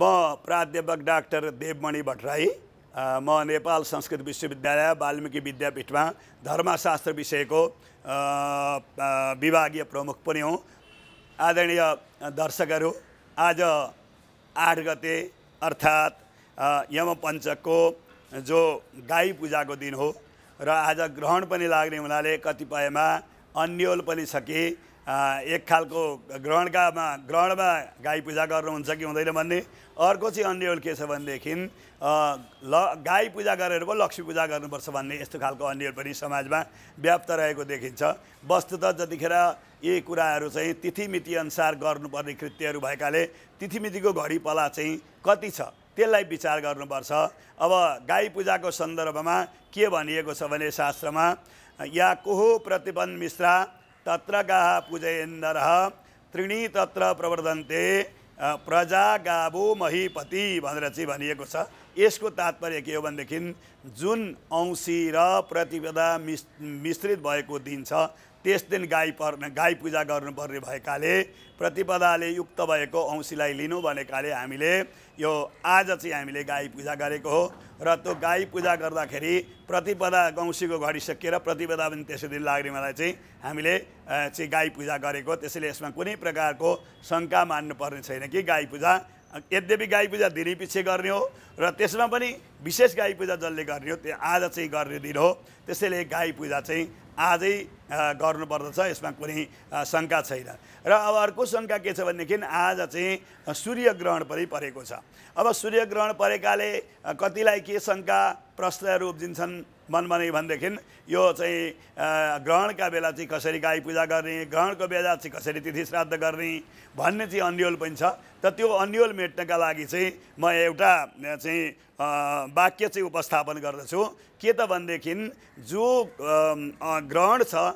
म प्राध्यापक डाक्टर देवमणि भट्टराई म नेपाल संस्कृत विश्वविद्यालय वाल्मिकी विद्यापीठमा धर्मशास्त्र विषयको विभागीय प्रमुख पनि हुँ आदरणीय दर्शकहरू आज आठ गते अर्थात् यमपञ्चकको जो गाई पूजाको दिन हो र आज ग्रहण पनि लाग्ने हुनाले कतिपयमा अन्यल पनि छ कि एक खालको ग्रहणकामा ग्रहणमा गाई पूजा गर्नुहुन्छ कि हुँदैन भन्ने अर्को चाहिँ अन्यल के छ भनेदेखि ल गाई पूजा गरेर पो लक्ष्मी पूजा गर्नुपर्छ भन्ने यस्तो खालको अन्यल पनि समाजमा व्याप्त रहेको देखिन्छ वस्तुत जतिखेर यी कुराहरू चाहिँ तिथिमिति अनुसार गर्नुपर्ने कृत्यहरू भएकाले तिथिमितिको घडी पला चाहिँ कति छ त्यसलाई विचार गर्नुपर्छ अब गाई पूजाको सन्दर्भमा के भनिएको छ भने शास्त्रमा या कोहो प्रतिबन्ध मिश्रा तत्र गाः पूजयेन्दरः त्रिणी तत्र प्रवर्धन्ते प्रजा गावो महीपति भनेर चाहिँ भनिएको छ यसको तात्पर्य के हो भनेदेखि जुन औँसी र प्रतिपदा मिस मिश्रित भएको दिन छ त्यस दिन गाई पर्न गाई पूजा गर्नुपर्ने भएकाले प्रतिपदाले युक्त भएको औँसीलाई लिनु भनेकाले हामीले यो आज चाहिँ हामीले गाई पूजा गरेको हो र त्यो गाई पूजा गर्दाखेरि प्रतिपदा औँसीको घडी सकिएर प्रतिपदा पनि त्यसो दिन लाग्ने मलाई चाहिँ हामीले चाहिँ गाई पूजा गरेको त्यसैले यसमा कुनै प्रकारको शङ्का मान्नुपर्ने छैन कि गाई पूजा यद्यपि गाई पूजा धेरै पछि गर्ने हो र त्यसमा पनि विशेष गाई पूजा जसले गर्ने हो त्यो आज चाहिँ गर्ने दिन हो त्यसैले गाई पूजा चाहिँ आजै गर्नुपर्दछ यसमा कुनै शङ्का छैन र अब अर्को शङ्का के छ भनेदेखि आज चाहिँ सूर्य ग्रहण पनि परेको छ अब सूर्य ग्रहण परेकाले कतिलाई के शङ्का प्रश्नहरू उब्जिन्छन् नै भनेदेखि यो चाहिँ ग्रहणका बेला चाहिँ कसरी गाई पूजा गर्ने ग्रहणको बेला चाहिँ कसरी तिथि श्राद्ध गर्ने भन्ने चाहिँ अन्यल पनि छ त त्यो अन्यल मेट्नका लागि चाहिँ म एउटा चाहिँ वाक्य चाहिँ उपस्थापन गर्दछु के त भनेदेखि जो ग्रहण छ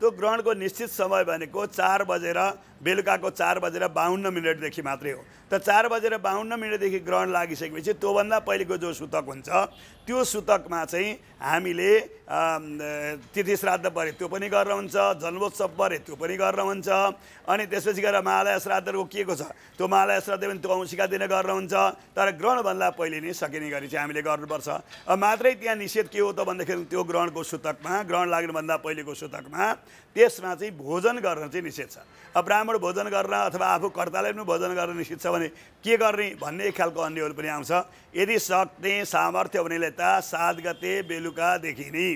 त्यो ग्रहणको निश्चित समय भनेको चार बजेर बेलुकाको चार बजेर बाहन्न मिनटदेखि मात्रै हो त चार बजेर बाहन्न मिनटदेखि ग्रहण लागिसकेपछि त्योभन्दा पहिलेको जो सूतक हुन्छ त्यो सूतकमा चाहिँ हामीले तिथि श्राद्ध पऱ्यो त्यो पनि गरेर हुन्छ जन्मोत्सव परे त्यो पनि गरेर हुन्छ अनि त्यसपछि गएर महालय श्राद्ध रोकिएको छ त्यो महालय श्राद्ध पनि त्यो औँसीका दिने गरेर हुन्छ तर ग्रहणभन्दा पहिले नै सकिने गरी चाहिँ हामीले गर्नुपर्छ मात्रै त्यहाँ निषेध के हो त भन्दाखेरि त्यो ग्रहणको सूतकमा ग्रहण लाग्नुभन्दा पहिलेको सूतकमा त्यसमा चाहिँ भोजन गर्न चाहिँ निषेध छ अब ब्राह्मण भोजन गर्न अथवा आफू कर्ताले पनि भोजन गर्न निषेध छ भने के गर्ने भन्ने एक खालको अन्यहरू पनि आउँछ यदि सक्ने सामर्थ्य हुनेले त सात गते बेलुकादेखि नै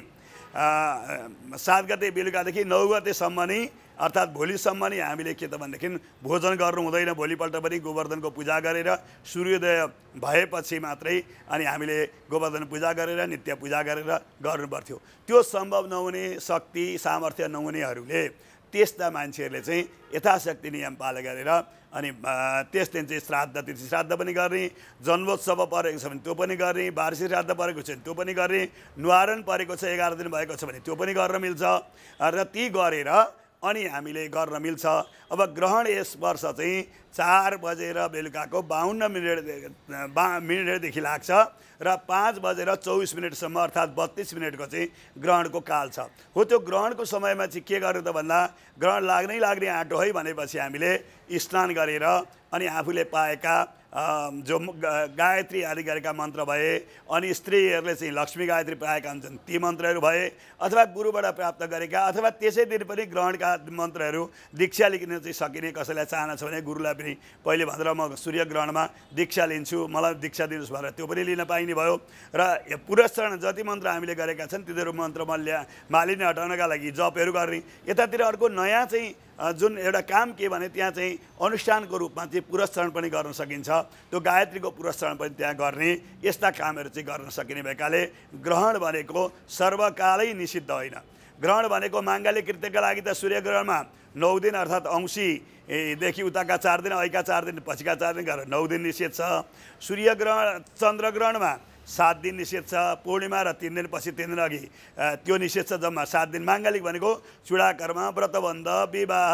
सात गते बेलुकादेखि नौ गतेसम्म नै अर्थात् भोलिसम्म नि हामीले के त भनेदेखि भोजन गर्नु हुँदैन भोलिपल्ट पनि गोवर्धनको पूजा गरेर सूर्योदय भएपछि मात्रै अनि हामीले गोवर्धन पूजा गरेर नित्य पूजा गरेर गर्नुपर्थ्यो त्यो सम्भव नहुने शक्ति सामर्थ्य नहुनेहरूले त्यस्ता मान्छेहरूले चाहिँ यथाशक्ति नियम पाल गरेर अनि त्यस दिन चाहिँ श्राद्ध तिथि श्राद्ध पनि गर्ने जन्मोत्सव परेको छ भने त्यो पनि गर्ने वार्षिक श्राद्ध परेको छ भने त्यो पनि गर्ने नुहारण परेको छ एघार दिन भएको छ भने त्यो पनि गर्न मिल्छ र ती गरेर अनि हामीले गर्न मिल्छ अब ग्रहण यस वर्ष चाहिँ चार बजेर बेलुकाको बाहन्न मिनट बा मिनटदेखि लाग्छ र पाँच बजेर चौबिस मिनटसम्म अर्थात् बत्तिस मिनटको चाहिँ ग्रहणको काल छ हो त्यो ग्रहणको समयमा चाहिँ के गर्नु त भन्दा ग्रहण लाग्नै लाग्ने आँटो है भनेपछि हामीले स्नान गरेर अनि आफूले पाएका जो गायत्री आदि गरेका मन्त्र भए अनि स्त्रीहरूले चाहिँ लक्ष्मी गायत्री पाएका हुन्छन् ती मन्त्रहरू भए अथवा गुरुबाट प्राप्त गरेका अथवा त्यसै दिन पनि ग्रहणका मन्त्रहरू दीक्षा लिन चाहिँ सकिने कसैलाई चाहना छ भने गुरुलाई पनि पहिले भनेर म सूर्य ग्रहणमा दीक्षा लिन्छु मलाई दीक्षा दिनुहोस् भनेर त्यो पनि लिन पाइने भयो र पुरस्करण जति मन्त्र हामीले गरेका छन् तिनीहरू मन्त्र मल्या मालिनी हटाउनका लागि जपहरू गर्ने यतातिर अर्को नयाँ चाहिँ जुन एउटा काम के भने त्यहाँ चाहिँ अनुष्ठानको रूपमा चाहिँ पुरस्करण पनि गर्न सकिन्छ त्यो गायत्रीको पुरस्करण पनि त्यहाँ गर्ने यस्ता कामहरू चाहिँ गर्न सकिने भएकाले ग्रहण भनेको सर्वकालै निषिद्ध होइन ग्रहण भनेको माङ्गाले कृत्यका लागि त सूर्य ग्रहणमा नौ दिन अर्थात् औँसीदेखि उताका चार दिन ऐका चार दिन पछिका चार दिन गरेर नौ दिन निषेध छ सूर्य सूर्यग्रहण चन्द्रग्रहणमा सात दिन निषेध छ पूर्णिमा र तिन दिनपछि तिन दिन अघि त्यो निषेध छ जम्मा सात दिन माङ्गलिक भनेको चुडाकर्म व्रतबन्ध विवाह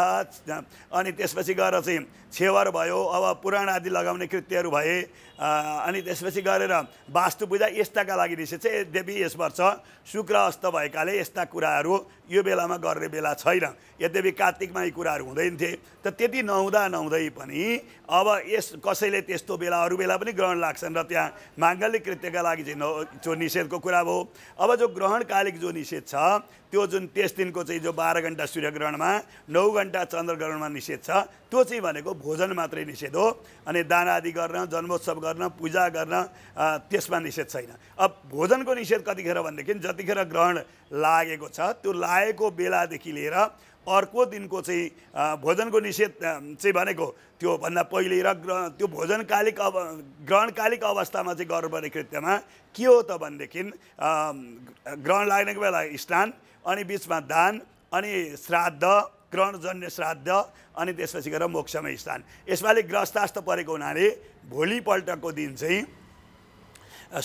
अनि त्यसपछि गएर चाहिँ छेवर भयो अब पुराण आदि लगाउने कृत्यहरू भए अनि त्यसपछि गरेर वास्तु पूजा यस्ताका लागि निषेध छ देवी यस वर्ष शुक्र अस्त भएकाले यस्ता कुराहरू यो बेलामा गर्ने बेला छैन यद्यपि कार्तिकमा यी कुराहरू हुँदैन थिए त त्यति नहुँदा नहुँदै पनि अब यस कसैले त्यस्तो बेला अरू बेला पनि ग्रहण लाग्छन् र त्यहाँ माङ्गलिक कृत्यका लागि चाहिँ जो निषेधको कुरा भयो अब जो ग्रहणकालिक जो निषेध छ त्यो जुन त्यस दिनको चाहिँ जो बाह्र घन्टा सूर्यग्रहणमा नौ घन्टा चन्द्रग्रहणमा निषेध छ त्यो चाहिँ भनेको भोजन मात्रै निषेध हो अनि दान आदि गर्न जन्मोत्सव गर्न पूजा गर्न त्यसमा निषेध छैन अब भोजनको निषेध कतिखेर भनेदेखि जतिखेर ग्रहण लागेको छ त्यो लागेको बेलादेखि लिएर अर्को दिनको चाहिँ भोजनको निषेध चाहिँ भनेको त्योभन्दा पहिले र ग्र त्यो भोजनकालिक अव ग्रहणकालिक अवस्थामा चाहिँ गर्नुपर्ने कृत्यमा के हो त भनेदेखि ग्रहण लाग्नेको बेला स्नान अनि बिचमा दान अनि श्राद्ध ग्रहणजन्य श्राद्ध अनि त्यसपछि गएर मोक्षमय स्थान यसपालि ग्रस्तास्त परेको हुनाले भोलिपल्टको दिन चाहिँ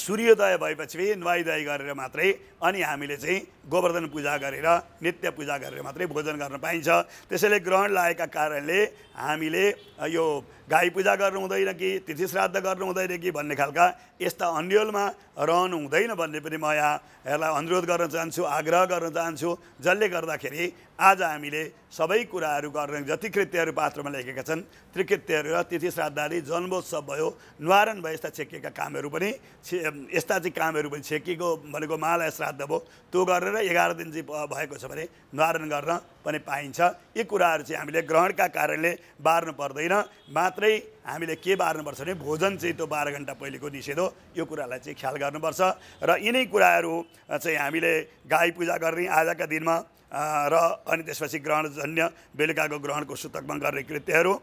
सूर्योदय भएपछि नुहाइधुवाई गरेर मात्रै अनि हामीले चाहिँ गोवर्धन पूजा गरेर नित्य पूजा गरेर मात्रै भोजन गर्न पाइन्छ त्यसैले ग्रहण लागेका कारणले हामीले यो गाई पूजा गर्नु हुँदैन कि तिथि श्राद्ध गर्नु हुँदैन कि भन्ने खालका यस्ता अन्यलमा रहनु हुँदैन भन्ने पनि म यहाँहरूलाई अनुरोध गर्न चाहन्छु आग्रह गर्न चाहन्छु जसले गर्दाखेरि आज हामीले सबै कुराहरू गर्ने जति कृत्यहरू पात्रमा लेखेका छन् त्रिकृत्यहरू र तिथि श्राद्धले जन्मोत्सव भयो निवारण भयो यस्ता छेकिएका कामहरू पनि छे यस्ता चाहिँ कामहरू पनि छेकिएको भनेको महालय श्राद्ध भयो त्यो गरेर एघार दिन चाहिँ भएको छ भने निवारण गर्न पनि पाइन्छ यी कुराहरू चाहिँ हामीले ग्रहणका कारणले बार्नु पर्दैन मात्रै हामीले के बार्नुपर्छ भने भोजन चाहिँ त्यो बाह्र घन्टा पहिलेको निषेध हो यो कुरालाई चाहिँ ख्याल गर्नुपर्छ र यिनै कुराहरू चाहिँ हामीले गाई पूजा गर्ने आजका दिनमा र अनि त्यसपछि ग्रहणजन्य बेलुकाको ग्रहणको सूतकमा गर्ने कृत्यहरू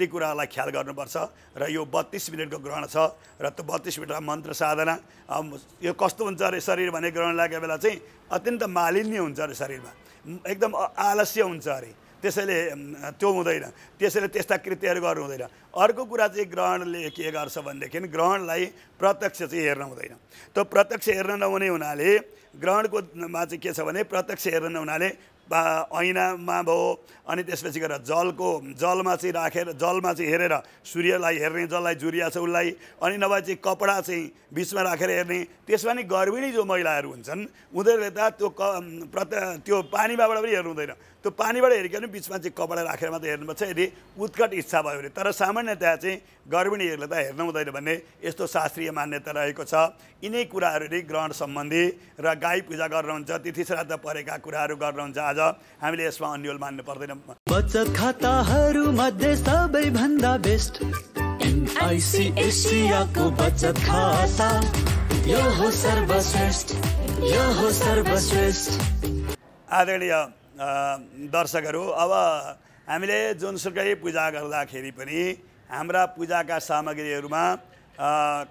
ती कुरालाई ख्याल गर्नुपर्छ र यो बत्तिस मिनटको ग्रहण छ र त्यो बत्तिस मिनटमा मन्त्र साधना यो कस्तो हुन्छ अरे शरीर भने ग्रहण लागेको बेला चाहिँ अत्यन्त मालिन्य हुन्छ अरे शरीरमा एकदम आलस्य हुन्छ अरे त्यसैले त्यो हुँदैन त्यसैले त्यस्ता कृत्यहरू गर्नु हुँदैन अर्को कुरा चाहिँ ग्रहणले के गर्छ भनेदेखि ग्रहणलाई प्रत्यक्ष चाहिँ हेर्न हुँदैन त्यो प्रत्यक्ष हेर्न नहुने हुनाले ग्रहणकोमा चाहिँ के छ भने प्रत्यक्ष हेर्न हुनाले ऐनामा भयो अनि त्यसपछि गएर जलको जलमा चाहिँ राखेर जलमा चाहिँ हेरेर सूर्यलाई हेर्ने जसलाई जुरिया छ उसलाई अनि नभए चाहिँ कपडा चाहिँ बिचमा राखेर हेर्ने त्यसमा नि गर्भिणी जो महिलाहरू हुन्छन् उनीहरूले त त्यो क प्रत त्यो पानीमाबाट पनि हेर्नु हुँदैन त्यो पानीबाट हेरिकन बिचमा चाहिँ कपडा राखेर मात्रै हेर्नुपर्छ यदि उत्कट इच्छा भयो भने तर सामान्यतया चाहिँ गर्भिणीहरूले त हेर्नु हुँदैन भन्ने यस्तो शास्त्रीय मान्यता रहेको छ यिनै कुराहरूले ग्रहण सम्बन्धी र गाई पूजा गर्नुहुन्छ तिथि श्राद्ध परेका कुराहरू गर्नुहुन्छ आज हामीले यसमा अन्यल मान्नु पर्दैन बचत खाताहरू मध्ये सबैभन्दा बेस्ट एसियाको बचत खाता यो हो सर्वश्रेष्ठ यो हो सर्वश्रेष्ठ आदरणीय दर्शकहरू अब हामीले जुनसुकै पूजा गर्दाखेरि पनि हाम्रा पूजाका सामग्रीहरूमा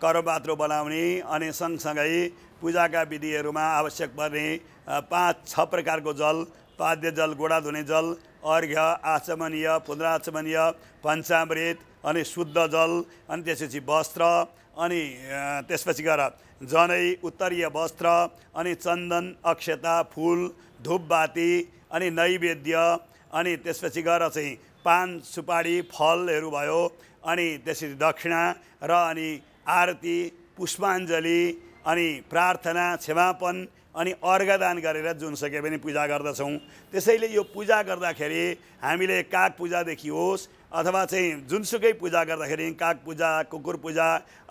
करबात्रो बनाउने अनि सँगसँगै पूजाका विधिहरूमा आवश्यक पर्ने पाँच छ प्रकारको जल पाद्य जल गोडा धुने जल अर्घ्य आचमनीय पुनराचमनीय पञ्चामृत अनि शुद्ध जल अनि त्यसपछि वस्त्र अनि त्यसपछि गएर जनै उत्तरीय वस्त्र अनि चन्दन अक्षता फुल धुपबाती अनि नैवेद्य अनि त्यसपछि गएर चाहिँ पान सुपारी फलहरू भयो अनि त्यसरी दक्षिणा र अनि आरती पुष्पाञ्जली अनि प्रार्थना क्षमापन अनि अर्घदान गरेर जुन सके पनि पूजा गर्दछौँ त्यसैले यो पूजा गर्दाखेरि हामीले काग पूजादेखि होस् अथवा चाहिँ जुनसुकै पूजा गर्दाखेरि काग पूजा कुकुर पूजा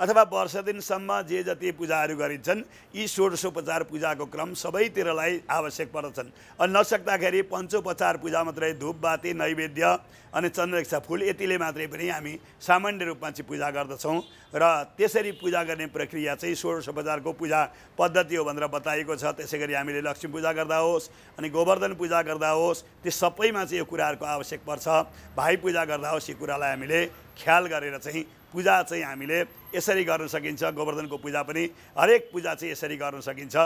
अथवा वर्ष दिनसम्म जे जति पूजाहरू गरिन्छन् यी षोडशोपचार पूजाको क्रम सबैतिरलाई आवश्यक पर्दछन् अनि नसक्दाखेरि पञ्चोपचार पूजा मात्रै धुप बाती नैवेद्य अनि चन्द्रक्षा फुल यतिले मात्रै पनि हामी सामान्य रूपमा चाहिँ पूजा गर्दछौँ र त्यसरी पूजा गर्ने प्रक्रिया चाहिँ षोडशोपचारको पूजा पद्धति हो भनेर बताएको छ त्यसै गरी हामीले लक्ष्मी पूजा गर्दा होस् अनि गोवर्धन पूजा गर्दा होस् त्यो सबैमा चाहिँ यो कुराहरूको आवश्यक पर्छ भाइ पूजा गर्दा आवश्यक कुरालाई हामीले ख्याल गरेर चाहिँ पूजा चाहिँ हामीले यसरी गर्न सकिन्छ गोवर्धनको पूजा पनि हरेक पूजा चाहिँ यसरी गर्न सकिन्छ